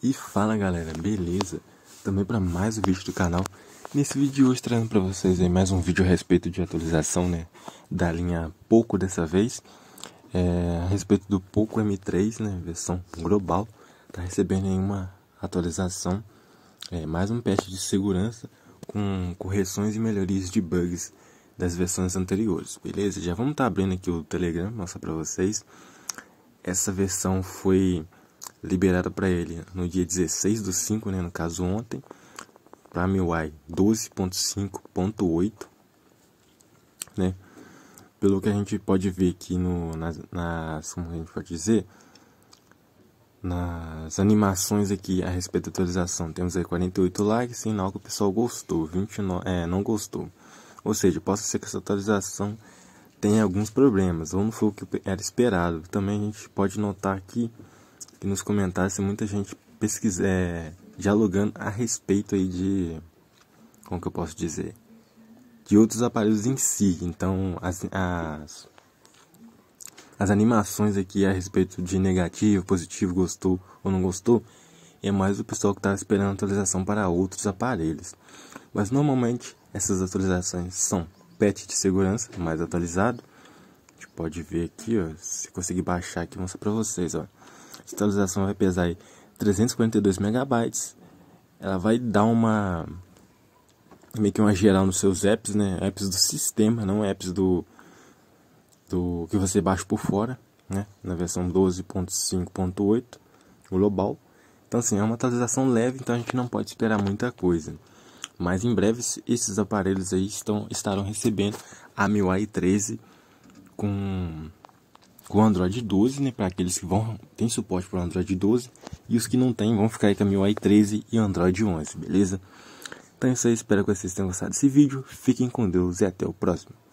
E fala galera, beleza? Também para mais um vídeo do canal. Nesse vídeo hoje trazendo para vocês aí mais um vídeo a respeito de atualização né, da linha Poco dessa vez. É, a respeito do Poco M3, né, versão global, tá recebendo aí uma atualização, é, mais um patch de segurança com correções e melhorias de bugs das versões anteriores, beleza? Já vamos estar tá abrindo aqui o Telegram, mostrar para vocês. Essa versão foi liberada para ele no dia 16 do 5, né, no caso ontem, para MIUI 12.5.8, né? Pelo que a gente pode ver aqui no nas, nas como a gente pode dizer, nas animações aqui a respeito da atualização, temos aí 48 likes, sinal que o pessoal gostou, 29, é, não gostou. Ou seja, possa ser que essa atualização tenha alguns problemas, ou não foi o que era esperado. Também a gente pode notar aqui que nos comentasse muita gente pesquisando, é, dialogando a respeito aí de como que eu posso dizer de outros aparelhos em si. Então as, as as animações aqui a respeito de negativo, positivo, gostou ou não gostou, é mais o pessoal que está esperando atualização para outros aparelhos. Mas normalmente essas atualizações são patch de segurança mais atualizado. A gente pode ver aqui, ó, se conseguir baixar aqui, mostrar para vocês, ó. Essa atualização vai pesar aí 342 megabytes. Ela vai dar uma meio que uma geral nos seus apps, né? Apps do sistema, não apps do do que você baixa por fora, né? Na versão 12.5.8 global. Então assim, é uma atualização leve, então a gente não pode esperar muita coisa. Mas em breve esses aparelhos aí estão estarão recebendo a MIUI 13 com com Android 12, né, para aqueles que vão tem suporte para Android 12 e os que não tem vão ficar aí com a MIUI 13 e Android 11, beleza? Então é isso aí, espero que vocês tenham gostado desse vídeo. Fiquem com Deus e até o próximo.